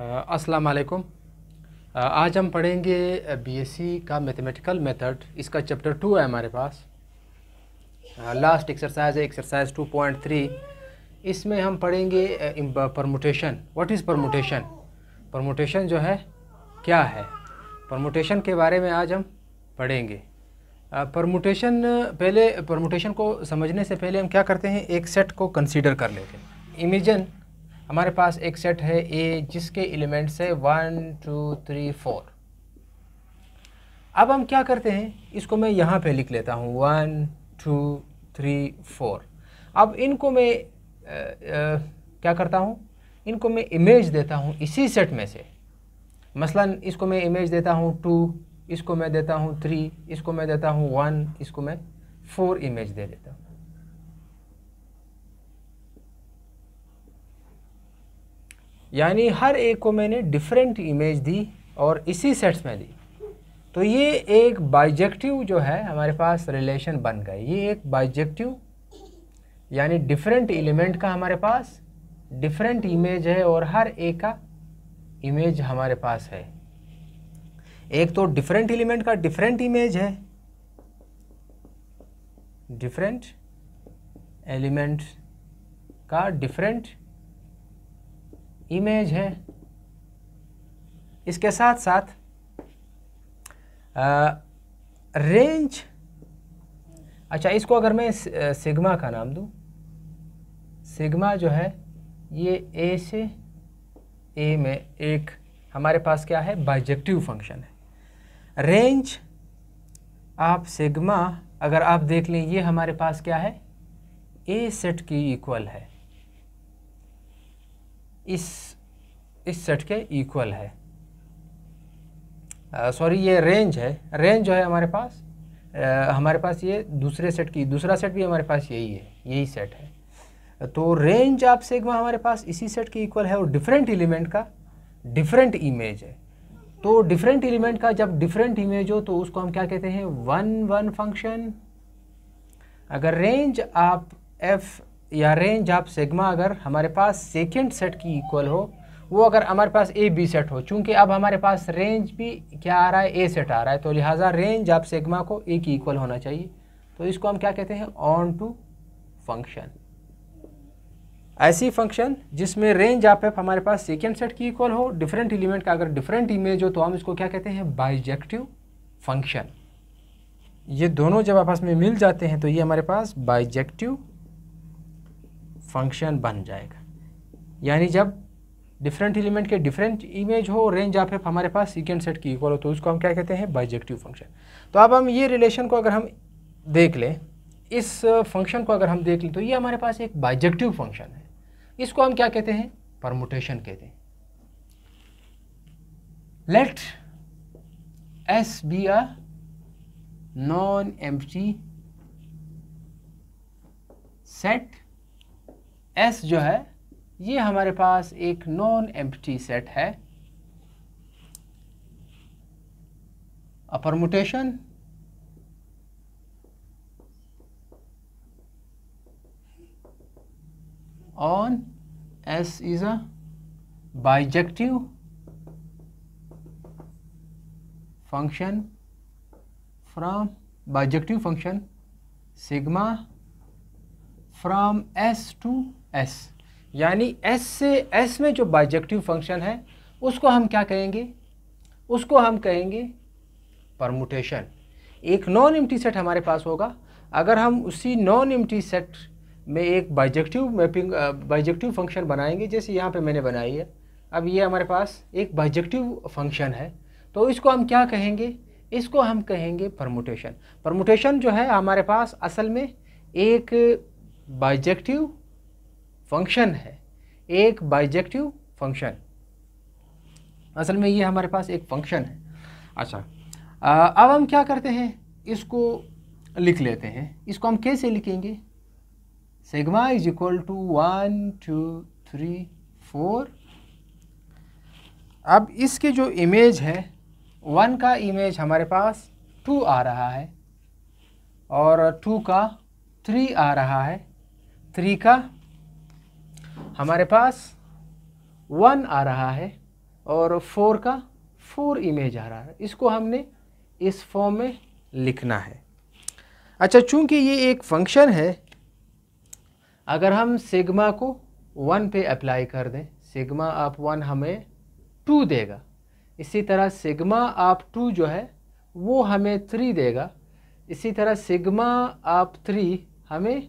अस्सलाम वालेकुम आज हम पढ़ेंगे बीएससी का मैथमेटिकल मेथड इसका चैप्टर टू है हमारे पास लास्ट एक्सरसाइज है एक्सरसाइज टू पॉइंट थ्री इसमें हम पढ़ेंगे permutation what is permutation permutation जो है क्या है परमोटेशन के बारे में आज हम पढ़ेंगे परमोटेशन पहले परमोटेशन को समझने से पहले हम क्या करते हैं एक सेट को कंसीडर कर लेते हैं इमेजन हमारे पास एक सेट है ए जिसके एलिमेंट्स है वन टू थ्री फोर अब हम क्या करते हैं इसको मैं यहाँ पे लिख लेता हूँ वन टू थ्री फोर अब इनको मैं आ, आ, क्या करता हूँ इनको मैं इमेज देता हूँ इसी सेट में से मसलन इसको मैं इमेज देता हूँ टू इसको मैं देता हूँ थ्री इसको मैं देता हूँ वन इसको मैं फोर इमेज दे देता हूँ यानी हर एक को मैंने डिफरेंट इमेज दी और इसी सेट्स में दी तो ये एक बाइजेक्टिव जो है हमारे पास रिलेशन बन गए ये एक बाइजेक्टिव यानी डिफरेंट एलिमेंट का हमारे पास डिफरेंट इमेज है और हर एक का इमेज हमारे पास है एक तो डिफरेंट एलिमेंट का डिफरेंट इमेज है डिफरेंट एलिमेंट का डिफरेंट इमेज है इसके साथ साथ रेंज अच्छा इसको अगर मैं सिग्मा का नाम दूँ सिग्मा जो है ये ए से ए में एक हमारे पास क्या है बाइजेक्टिव फंक्शन है रेंज आप सिग्मा अगर आप देख लें ये हमारे पास क्या है ए सेट की इक्वल है इस इस सेट के इक्वल है सॉरी ये रेंज है रेंज जो है हमारे पास आ, हमारे पास ये दूसरे सेट की दूसरा सेट भी हमारे पास यही है यही सेट है तो रेंज आप सिग्मा हमारे पास इसी सेट के इक्वल है और डिफरेंट एलिमेंट का डिफरेंट इमेज है तो डिफरेंट एलिमेंट का जब डिफरेंट इमेज हो तो उसको हम क्या कहते हैं वन वन फंक्शन अगर रेंज आप एफ या रेंज ऑफ सिग्मा अगर हमारे पास सेकेंड सेट की इक्वल हो वो अगर हमारे पास ए बी सेट हो चूँकि अब हमारे पास रेंज भी क्या आ रहा है ए सेट आ रहा है तो लिहाजा रेंज ऑफ सिग्मा को ए की इक्वल होना चाहिए तो इसको हम क्या कहते हैं ऑन टू फंक्शन ऐसी फंक्शन जिसमें रेंज आप एफ हमारे पास सेकेंड सेट की इक्वल हो डिफरेंट एलिमेंट का अगर डिफरेंट इमेज हो तो हम इसको क्या कहते हैं बाइजेक्टिव फंक्शन ये दोनों जब आपस में मिल जाते हैं तो ये हमारे पास बाइजेक्टिव फंक्शन बन जाएगा यानी जब डिफरेंट एलिमेंट के डिफरेंट इमेज हो रेंज ऑफ एफ हमारे पास सीकेंड सेट की इक्वल हो तो उसको हम क्या कहते हैं बाइजेक्टिव फंक्शन तो अब हम ये रिलेशन को अगर हम देख लें इस फंक्शन को अगर हम देख लें तो ये हमारे पास एक बाइजेक्टिव फंक्शन है इसको हम क्या कहते हैं परमोटेशन कहते हैं let S be a non empty set S जो है ये हमारे पास एक नॉन एम्प्टी सेट है a permutation on S is a bijective function from bijective function sigma from S to S यानी एस से एस में जो बाइजेक्टिव फंक्शन है उसको हम क्या कहेंगे उसको हम कहेंगे परमुटेशन एक नॉन इम्टी सेट हमारे पास होगा अगर हम उसी नॉन इम्टी सेट में एक बाइजेक्टिव मैपिंग बाइजेक्टिव फंक्शन बनाएंगे जैसे यहाँ पे मैंने बनाई है अब ये हमारे पास एक बाइजेक्टिव फंक्शन है तो इसको हम क्या कहेंगे इसको हम कहेंगे परमुटेशन परमुटेशन जो है हमारे पास असल में एक बाइजेक्टिव फंक्शन है एक बाइजेक्टिव फंक्शन असल में ये हमारे पास एक फंक्शन है अच्छा आ, अब हम क्या करते हैं इसको लिख लेते हैं इसको हम कैसे लिखेंगे sigma is equal to one two three four अब इसके जो इमेज है वन का इमेज हमारे पास टू आ रहा है और टू का थ्री आ रहा है थ्री का हमारे पास वन आ रहा है और फोर का फोर इमेज आ रहा है इसको हमने इस फॉर्म में लिखना है अच्छा चूंकि ये एक फंक्शन है अगर हम सिग्मा को वन पे अप्लाई कर दें सिग्मा आप वन हमें टू देगा इसी तरह सिग्मा आप टू जो है वो हमें थ्री देगा इसी तरह सिग्मा आप थ्री हमें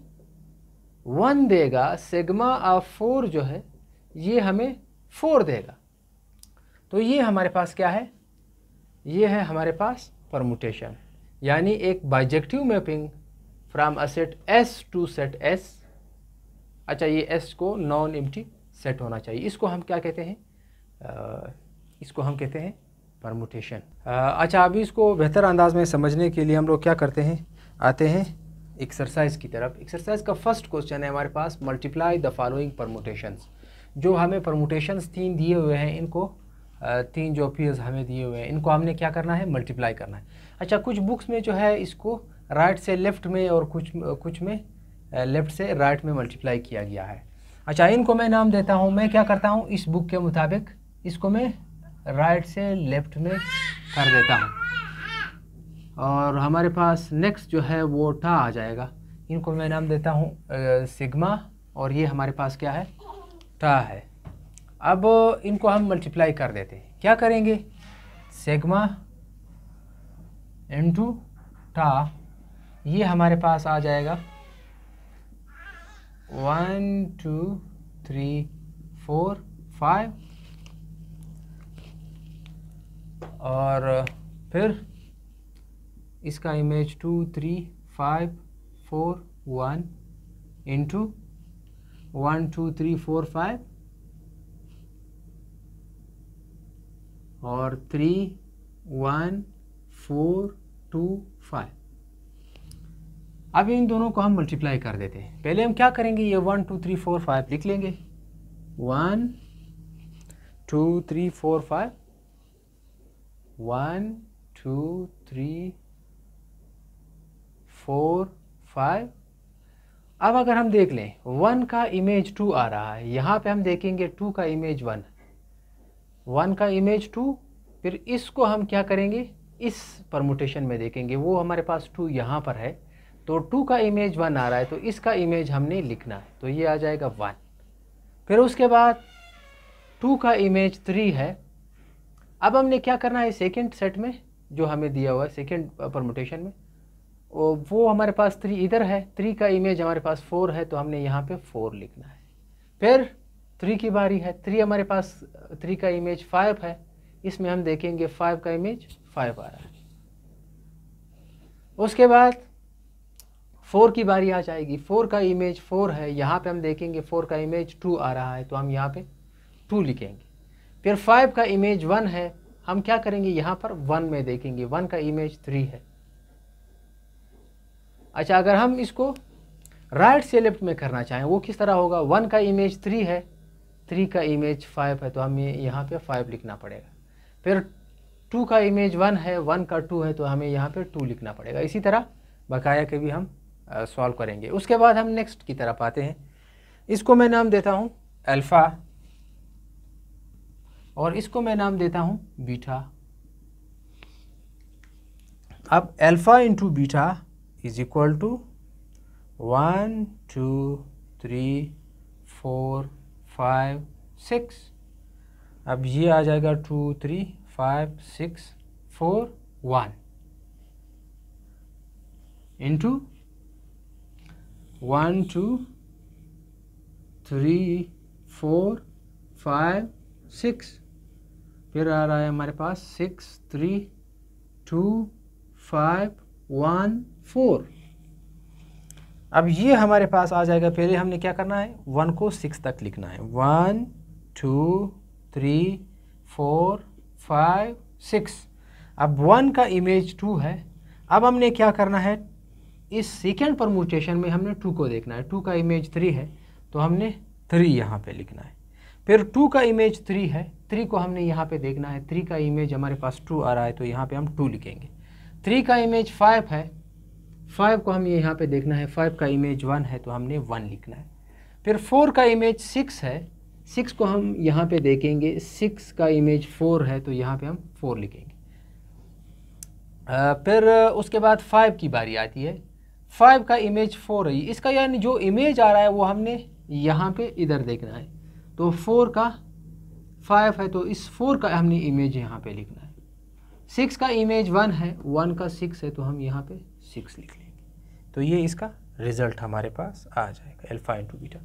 वन देगा सिग्मा ऑफ फोर जो है ये हमें फोर देगा तो ये हमारे पास क्या है ये है हमारे पास परमुटेशन यानी एक bijective mapping from a set S to set S अच्छा ये एस को नॉन एम्प्टी सेट होना चाहिए इसको हम क्या कहते हैं इसको हम कहते हैं परमुटेशन अच्छा अभी इसको बेहतर अंदाज में समझने के लिए हम लोग क्या करते हैं आते हैं एक्सरसाइज की तरफ एक्सरसाइज का फर्स्ट क्वेश्चन है हमारे पास मल्टीप्लाई द फॉलोइंग परमोटेशंस जो हमें परमोटेशंस तीन दिए हुए हैं इनको तीन जो अपीयर्स हमें दिए हुए हैं इनको हमने क्या करना है मल्टीप्लाई करना है अच्छा कुछ बुक्स में जो है इसको राइट से लेफ़्ट में और कुछ कुछ में लेफ़्ट से राइट में मल्टीप्लाई किया गया है अच्छा इनको मैं नाम देता हूँ मैं क्या करता हूँ इस बुक के मुताबिक इसको मैं राइट से लेफ़्ट में कर देता हूँ और हमारे पास नेक्स्ट जो है वो टा आ जाएगा इनको मैं नाम देता हूँ सिग्मा और ये हमारे पास क्या है टा है अब इनको हम मल्टीप्लाई कर देते हैं क्या करेंगे सिग्मा इंटू टा ये हमारे पास आ जाएगा one two three four five और फिर इसका image two three five four one into one two three four five और three one four two five अब इन दोनों को हम मल्टीप्लाई कर देते हैं पहले हम क्या करेंगे ये one two three four five लिख लेंगे one two three four five one two three four five अब अगर हम देख लें वन का इमेज टू आ रहा है यहाँ पे हम देखेंगे टू का इमेज वन वन का इमेज टू फिर इसको हम क्या करेंगे इस परमुटेशन में देखेंगे वो हमारे पास टू यहाँ पर है तो टू का इमेज वन आ रहा है तो इसका इमेज हमने लिखना है तो ये आ जाएगा वन फिर उसके बाद टू का इमेज थ्री है अब हमने क्या करना है सेकेंड सेट में जो हमें दिया हुआ है सेकेंड परमुटेशन में वो हमारे पास थ्री इधर है थ्री का इमेज हमारे पास फोर है तो हमने यहाँ पे फोर लिखना है फिर थ्री की बारी है थ्री हमारे पास थ्री का इमेज फाइव है इसमें हम देखेंगे फाइव का इमेज फाइव आ रहा है उसके बाद फोर की बारी आ जाएगी फोर का इमेज फोर है यहाँ पे हम देखेंगे फोर का इमेज टू आ रहा है तो हम यहाँ पे टू लिखेंगे फिर फाइव का इमेज वन है हम क्या करेंगे यहाँ पर वन में देखेंगे वन का इमेज थ्री है अच्छा अगर हम इसको राइट से लेफ्ट में करना चाहें वो किस तरह होगा वन का इमेज थ्री है थ्री का इमेज फाइव है तो हमें यहाँ पे फाइव लिखना पड़ेगा फिर टू का इमेज वन है वन का टू है तो हमें यहाँ पे टू लिखना पड़ेगा इसी तरह बकाया के भी हम सॉल्व करेंगे उसके बाद हम नेक्स्ट की तरफ आते हैं इसको मैं नाम देता हूँ अल्फ़ा और इसको मैं नाम देता हूँ बीठा अब alpha into beta is equal to one two three four five six अब ये आ जाएगा two three five six four one into one two three four five six फिर आ रहा है हमारे पास six three two five one four अब ये हमारे पास आ जाएगा पहले हमने क्या करना है वन को सिक्स तक लिखना है one two three four five six अब वन का इमेज टू है अब हमने क्या करना है इस सेकेंड परमोटेशन में हमने टू को देखना है टू का इमेज थ्री है तो हमने थ्री यहाँ पे लिखना है फिर टू का इमेज थ्री है थ्री को हमने यहाँ पे देखना है थ्री का इमेज हमारे पास टू आ रहा है तो यहाँ पे हम टू लिखेंगे थ्री का इमेज फाइव है फाइव को हमें यहाँ पे देखना है फाइव का इमेज वन है तो हमने वन लिखना है फिर फोर का इमेज सिक्स है सिक्स को हम यहाँ पे देखेंगे सिक्स का इमेज फोर है तो यहाँ पे हम फोर लिखेंगे फिर उसके बाद फाइव की बारी आती है फाइव का इमेज फोर है इसका यानी जो इमेज आ रहा है वो हमने यहाँ पे इधर देखना है तो फोर का फाइव है तो इस फोर का हमने इमेज यहाँ पे लिखना है सिक्स का इमेज वन है वन का सिक्स है तो हम यहाँ पे सिक्स लिख लेंगे तो ये इसका रिज़ल्ट हमारे पास आ जाएगा एल्फ़ा इंटू बीटा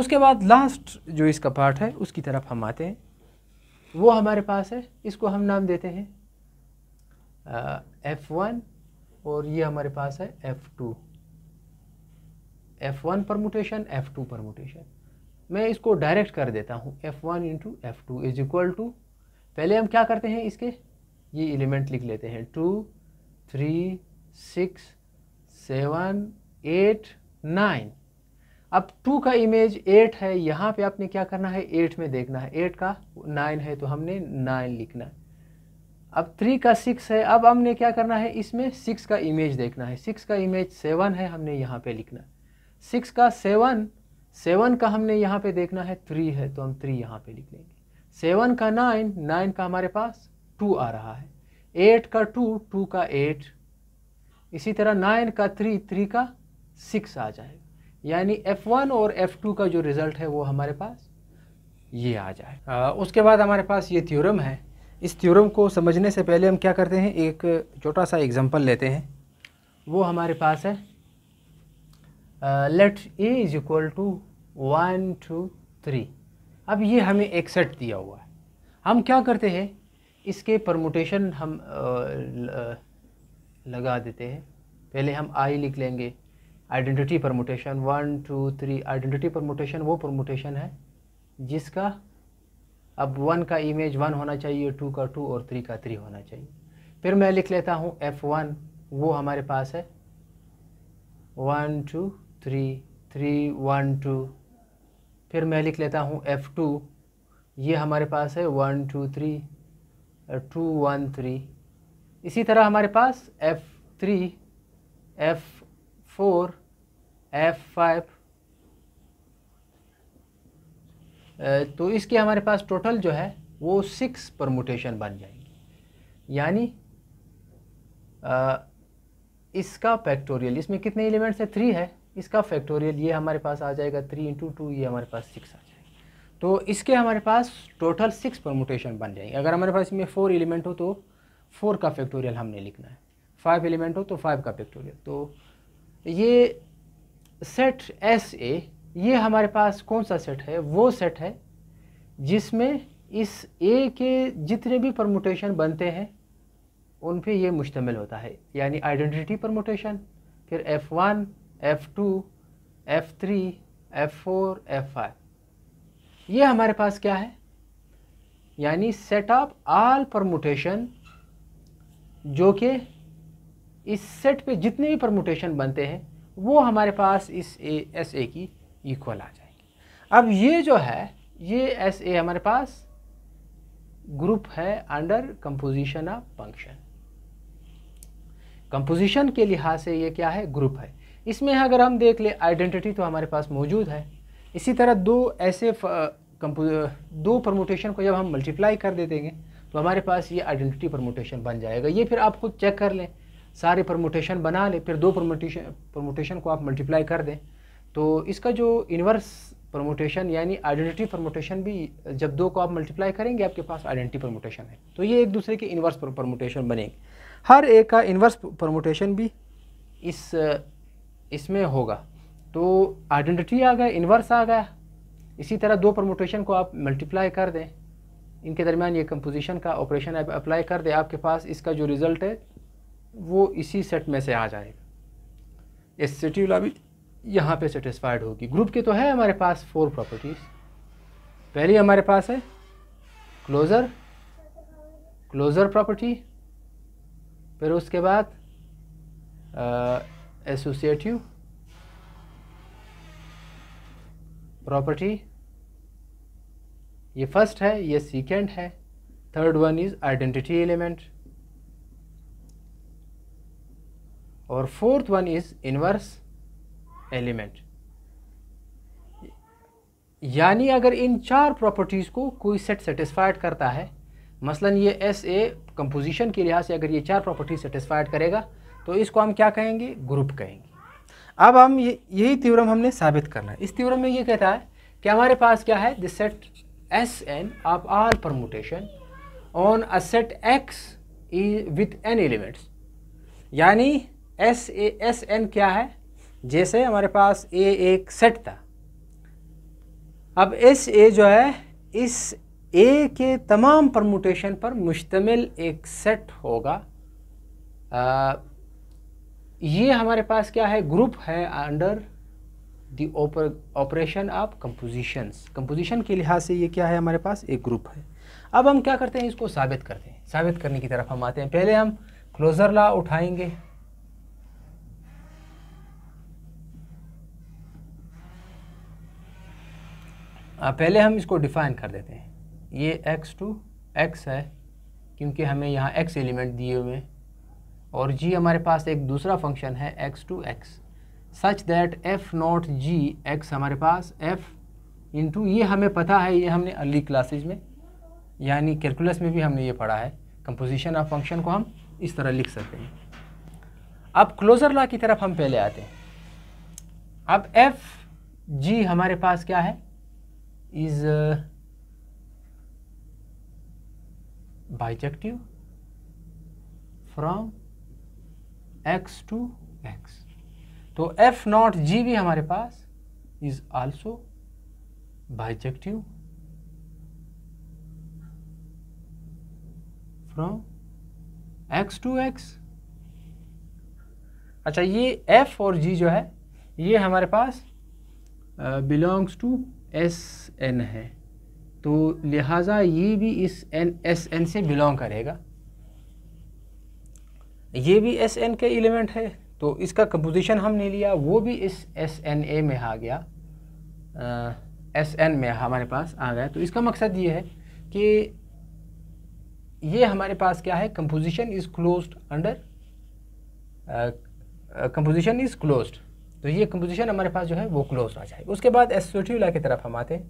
उसके बाद लास्ट जो इसका पार्ट है उसकी तरफ हम आते हैं वो हमारे पास है इसको हम नाम देते हैं एफ़ वन और ये हमारे पास है F two F one permutation F two permutation मैं इसको डायरेक्ट कर देता हूँ F one into F two is equal to पहले हम क्या करते हैं इसके ये एलिमेंट लिख लेते हैं two three six seven eight nine अब टू का इमेज एट है यहाँ पे आपने क्या करना है एट में देखना है एट का नाइन है तो हमने नाइन लिखना है अब थ्री का सिक्स है अब हमने क्या करना है इसमें सिक्स का इमेज देखना है सिक्स का इमेज सेवन है हमने यहाँ पे लिखना है सिक्स का सेवन सेवन का हमने यहाँ पे देखना है थ्री है तो हम थ्री यहाँ पे लिख लेंगे सेवन का नाइन नाइन का हमारे पास टू आ रहा है एट का टू टू का एट इसी तरह नाइन का थ्री थ्री का सिक्स आ जाएगा यानी एफ़ वन और एफ़ टू का जो रिज़ल्ट है वो हमारे पास ये आ जाए आ, उसके बाद हमारे पास ये थ्योरम है इस थ्योरम को समझने से पहले हम क्या करते हैं एक छोटा सा एग्ज़ाम्पल लेते हैं वो हमारे पास है let A is equal to one two three अब ये हमें एक सेट दिया हुआ है हम क्या करते हैं इसके परमोटेशन हम लगा देते हैं पहले हम आई लिख लेंगे identity permutation one two three identity permutation वो परमोटेशन है जिसका अब वन का इमेज वन होना चाहिए टू का टू और थ्री का थ्री होना चाहिए फिर मैं लिख लेता हूँ एफ़ वन वो हमारे पास है one two three three one two फिर मैं लिख लेता हूँ एफ़ टू ये हमारे पास है one two three two one three इसी तरह हमारे पास F three F four F five तो इसके हमारे पास टोटल जो है वो सिक्स परमोटेशन बन जाएंगी यानी इसका फैक्टोरियल इसमें कितने एलिमेंट्स है थ्री है इसका फैक्टोरियल ये हमारे पास आ जाएगा थ्री इंटू टू ये हमारे पास सिक्स आ जाएगा तो इसके हमारे पास टोटल सिक्स परमोटेशन बन जाएंगे अगर हमारे पास इसमें फोर एलिमेंट हो तो फोर का फैक्टोरियल हमने लिखना है फाइव एलिमेंट हो तो फाइव का फैक्टोरियल तो ये सेट एस ए ये हमारे पास कौन सा सेट है वो सेट है जिसमें इस ए के जितने भी परमोटेशन बनते हैं उन पे ये मुश्तमिल होता है यानी आइडेंटिटी परमोटेशन फिर F one F two F three F four F five ये हमारे पास क्या है यानी सेट ऑफ आल परमोटेशन जो कि इस सेट पे जितने भी परमोटेशन बनते हैं वो हमारे पास इस ए एस ए की इक्वल आ जाएंगे अब ये जो है ये एस ए हमारे पास ग्रुप है under composition of function composition के लिहाज से ये क्या है ग्रुप है इसमें अगर हम देख ले आइडेंटिटी तो हमारे पास मौजूद है इसी तरह दो ऐसे दो परमोटेशन को जब हम मल्टीप्लाई कर दे देंगे तो हमारे पास ये आइडेंटिटी प्रमोटेशन बन जाएगा ये फिर आप खुद चेक कर लें सारे प्रमोटेशन बना लें फिर दो प्रमोटेशन प्रमोटेशन को आप मल्टीप्लाई कर दें तो इसका जो इन्वर्स प्रमोटेशन यानी आइडेंटिटी प्रमोटेशन भी जब दो को आप मल्टीप्लाई करेंगे आपके पास आइडेंटिटी प्रमोटेशन है तो ये एक दूसरे के इन्वर्स प्रमोटेशन बनेंगे हर एक का इन्वर्स प्रमोटेशन भी इस इसमें होगा तो आइडेंटिटी आ गया इन्वर्स आ गया इसी तरह दो प्रमोटेशन को आप मल्टीप्लाई कर दें इनके दरमियान ये कंपोजिशन का ऑपरेशन आप अप्लाई कर दें आपके पास इसका जो रिज़ल्ट है वो इसी सेट में से आ जाएगा एस सेट्यूला भी यहाँ पे सेटिस्फाइड होगी ग्रुप के तो है हमारे पास फोर प्रॉपर्टीज़ पहली हमारे पास है क्लोज़र क्लोज़र प्रॉपर्टी फिर उसके बाद एसोसिएटिव प्रॉपर्टी ये फर्स्ट है ये सेकेंड है third one is identity element और fourth one is inverse element यानी अगर इन चार प्रॉपर्टीज़ को कोई सेट सेटिस्फाइड करता है मसलन ये एस ए कंपोजिशन के लिहाज से अगर ये चार प्रॉपर्टी सेटिस्फाइड करेगा तो इसको हम क्या कहेंगे ग्रुप कहेंगे अब हम ये यही थ्योरम हमने साबित करना है इस थ्योरम में ये कहता है कि हमारे पास क्या है this set N of all permutation on a set X with N elements यानी एस ए एस एन क्या है जैसे हमारे पास ए एक सेट था अब एस ए जो है इस ए के तमाम परमोटेशन पर मुश्तमिल एक सेट होगा आ, ये हमारे पास क्या है ग्रुप है under the operation of compositions composition के लिहाज से ये क्या है हमारे पास एक ग्रुप है अब हम क्या करते हैं इसको साबित करते हैं साबित करने की तरफ हम आते हैं पहले हम क्लोजर ला उठाएंगे पहले हम इसको डिफाइन कर देते हैं ये x टू x है क्योंकि हमें यहाँ x एलिमेंट दिए हुए हैं और g हमारे पास एक दूसरा फंक्शन है x to x such that F not G X हमारे पास एफ इंटू ये हमें पता है ये हमने अर्ली क्लासेज में यानी कैलकुलस में भी हमने ये पढ़ा है कंपोजिशन ऑफ फंक्शन को हम इस तरह लिख सकते हैं अब क्लोज़र लॉ की तरफ हम पहले आते हैं अब एफ जी हमारे पास क्या है is bijective from X to X तो एफ नॉट जी भी हमारे पास is also bijective from X to X अच्छा ये एफ और जी जो है ये हमारे पास बिलोंग्स टू एस एन है तो लिहाजा ये भी इस एन एस एन से बिलोंग करेगा ये भी एस एन के एलिमेंट है तो इसका कंपोजिशन हमने लिया वो भी इस एस एन ए में आ गया एस एन में हमारे पास आ गया तो इसका मकसद ये है कि ये हमारे पास क्या है composition is closed under composition is closed तो ये कंपोजिशन हमारे पास जो है वो क्लोज आ जाए उसके बाद एसोटिवला की तरफ हम आते हैं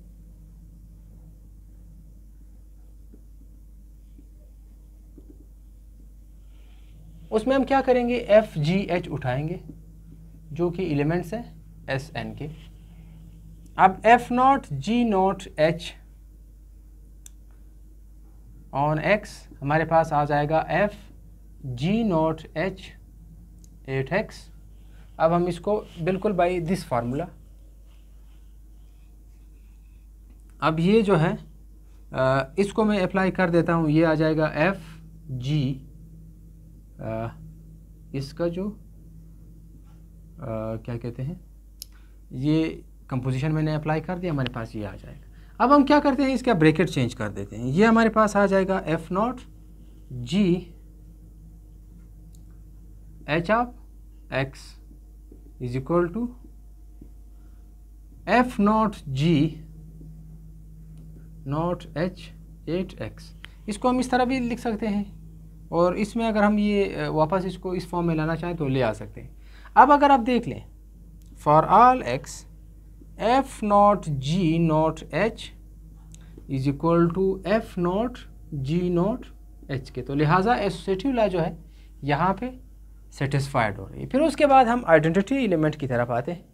उसमें हम क्या करेंगे एफ जी एच उठाएंगे जो कि एलिमेंट्स हैं एस एन के अब F not G not H on X हमारे पास आ जाएगा F G not H at X अब हम इसको बिल्कुल बाई दिस फार्मूला अब ये जो है इसको मैं अप्लाई कर देता हूँ ये आ जाएगा एफ जी आ, इसका जो आ, क्या कहते हैं ये कंपोजिशन मैंने अप्लाई कर दिया हमारे पास ये आ जाएगा अब हम क्या करते हैं इसका ब्रेकेट चेंज कर देते हैं ये हमारे पास आ जाएगा F not G H of X is equal to F not G not H at X इसको हम इस तरह भी लिख सकते हैं और इसमें अगर हम ये वापस इसको इस फॉर्म में लाना चाहें तो ले आ सकते हैं अब अगर आप देख लें for all X F not G not H is equal to F not G not H के तो लिहाजा एसोसिएटिव ला जो है यहाँ पे सेटिस्फाइड हो रही है फिर उसके बाद हम आइडेंटिटी एलिमेंट की तरफ आते हैं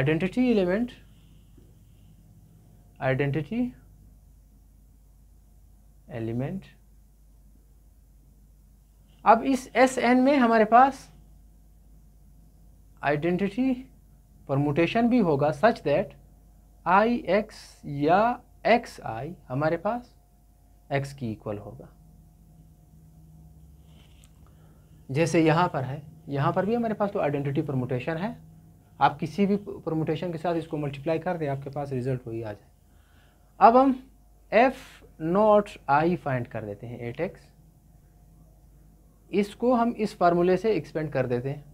आइडेंटिटी एलिमेंट आइडेंटिटी एलिमेंट अब इस एस एन में हमारे पास आइडेंटिटी परमुटेशन भी होगा सच दैट आई एक्स या एक्स आई हमारे पास एक्स की इक्वल होगा जैसे यहाँ पर है यहाँ पर भी हमारे पास तो आइडेंटिटी परमुटेशन है आप किसी भी परमुटेशन के साथ इसको मल्टीप्लाई कर दें आपके पास रिजल्ट वही आ जाए अब हम एफ नॉट आई फाइंड कर देते हैं एट एक्स इसको हम इस फार्मूले से एक्सपेंड कर देते हैं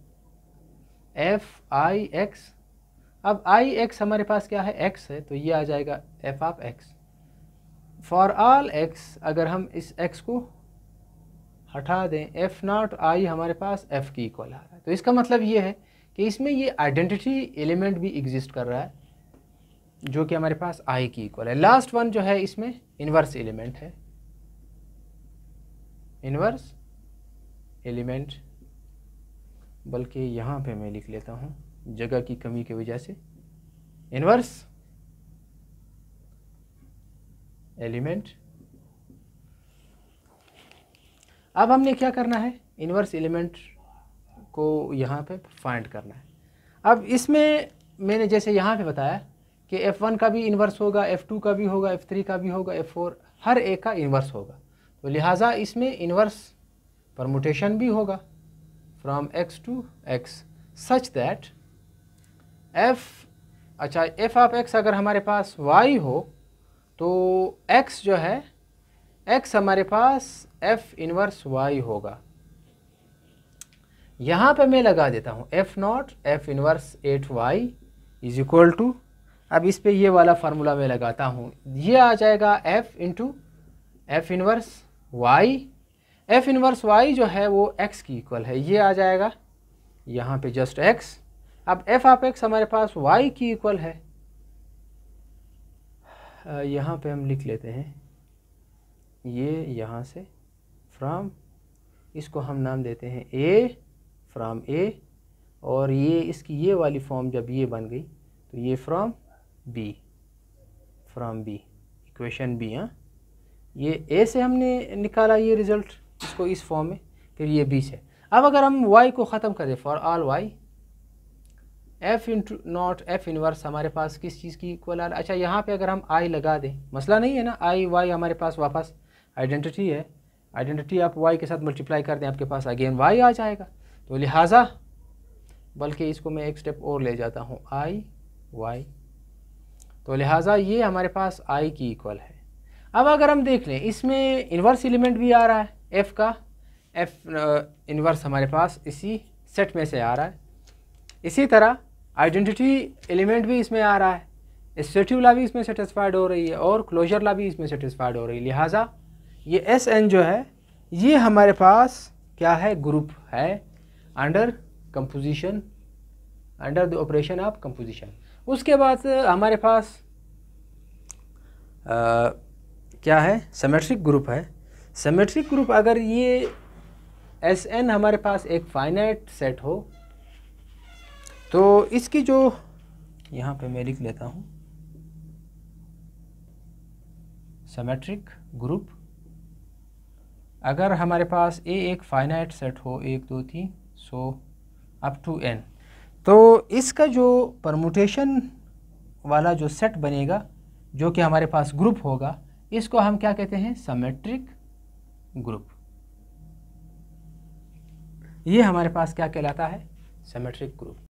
एफ आई एक्स अब आई एक्स हमारे पास क्या है एक्स है तो ये आ जाएगा F of X for all X अगर हम इस एक्स को हटा दें एफ़ नॉट आई हमारे पास एफ़ की इक्वल आ रहा है तो इसका मतलब ये है कि इसमें ये आइडेंटिटी एलिमेंट भी एग्जिस्ट कर रहा है जो कि हमारे पास आई की इक्वल है लास्ट वन जो है इसमें इन्वर्स एलिमेंट है इन्वर्स एलिमेंट बल्कि यहाँ पे मैं लिख लेता हूँ जगह की कमी की वजह से इनवर्स एलिमेंट अब हमने क्या करना है इन्वर्स एलिमेंट को यहाँ पे फाइंड करना है अब इसमें मैंने जैसे यहाँ पे बताया कि F1 का भी इन्वर्स होगा F2 का भी होगा F3 का भी होगा F4 हर एक का इन्वर्स होगा तो लिहाजा इसमें इन्वर्स परमुटेशन भी होगा from X to X such that F अच्छा एफ ऑफ एक्स अगर हमारे पास वाई हो तो एक्स जो है एक्स हमारे पास एफ इनवर्स वाई होगा यहाँ पे मैं लगा देता हूँ F not F inverse at Y is equal to अब इस पर ये वाला फार्मूला मैं लगाता हूँ ये आ जाएगा F into F inverse Y F inverse Y जो है वो एक्स की इक्वल है ये आ जाएगा यहाँ पे जस्ट एक्स अब एफ आप एक्स हमारे पास वाई की इक्वल है यहाँ पे हम लिख लेते हैं ये यहाँ से फ्राम इसको हम नाम देते हैं ए फ्राम ए और ये इसकी ये वाली फॉर्म जब ये बन गई तो ये from B from B equation B हाँ ये ए से हमने निकाला ये रिज़ल्ट इसको इस फॉर्म में फिर ये बीस है अब अगर हम वाई को ख़त्म करें for all Y F into not F inverse हमारे पास किस चीज़ की इक्वल आ रहा अच्छा यहाँ पे अगर हम आई लगा दें मसला नहीं है ना आई वाई हमारे पास वापस आइडेंटिटी है आइडेंटिटी आप वाई के साथ मल्टीप्लाई कर दें आपके पास अगेन वाई आ जाएगा तो लिहाजा बल्कि इसको मैं एक स्टेप और ले जाता हूँ आई वाई तो लिहाजा ये हमारे पास आई की इक्वल है अब अगर हम देख लें इसमें इन्वर्स एलिमेंट भी आ रहा है एफ़ का एफ इनवर्स हमारे पास इसी सेट में से आ रहा है इसी तरह आइडेंटिटी एलिमेंट भी इसमें आ रहा है स्टेट्यूला भी इसमें सेटिस्फाइड हो रही है और क्लोजरला भी इसमें सेटिस्फाइड हो रही है लिहाजा ये एस एन जो है ये हमारे पास क्या है ग्रुप है under composition under the operation of composition उसके बाद हमारे पास आ, क्या है समेट्रिक ग्रुप है सेमेट्रिक ग्रुप अगर ये एस एन हमारे पास एक फाइनाइट सेट हो तो इसकी जो यहाँ पे मैं लिख लेता हूँ सेमेट्रिक ग्रुप अगर हमारे पास ए एक फाइनाइट सेट हो एक दो तीन सो अप टू एन तो इसका जो परमुटेशन वाला जो सेट बनेगा जो कि हमारे पास ग्रुप होगा इसको हम क्या कहते हैं समेट्रिक ग्रुप ये हमारे पास क्या कहलाता है सेमेट्रिक ग्रुप